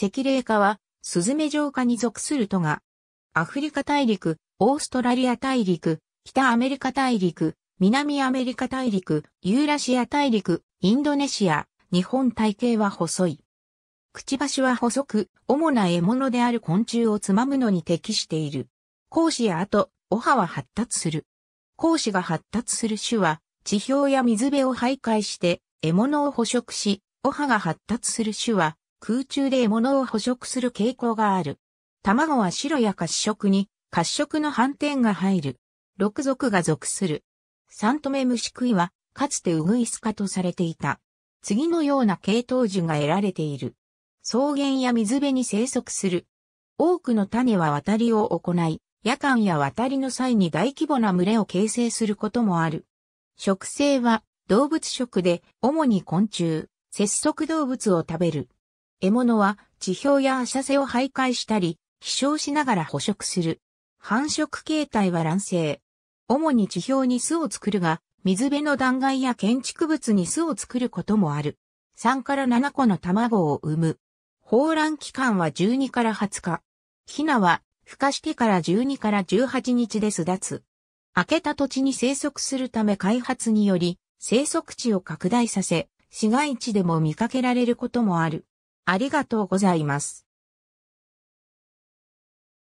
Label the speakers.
Speaker 1: 赤霊化は、スズメ浄化に属するとが、アフリカ大陸、オーストラリア大陸、北アメリカ大陸、南アメリカ大陸、ユーラシア大陸、インドネシア、日本体系は細い。くちばしは細く、主な獲物である昆虫をつまむのに適している。講師や後、お葉は発達する。講師が発達する種は、地表や水辺を徘徊して、獲物を捕食し、お葉が発達する種は、空中で獲物を捕食する傾向がある。卵は白や褐色に、褐色の斑点が入る。六族が属する。サントメ虫食いは、かつてウグイス化とされていた。次のような系統樹が得られている。草原や水辺に生息する。多くの種は渡りを行い、夜間や渡りの際に大規模な群れを形成することもある。食性は動物食で、主に昆虫、節足動物を食べる。獲物は地表や浅瀬を徘徊したり、飛翔しながら捕食する。繁殖形態は卵生。主に地表に巣を作るが、水辺の断崖や建築物に巣を作ることもある。3から7個の卵を産む。放卵期間は12から20日。ヒナは、孵化してから12から18日で巣立つ。開けた土地に生息するため開発により、生息地を拡大させ、市街地でも見かけられることもある。ありがとうご
Speaker 2: ざいます。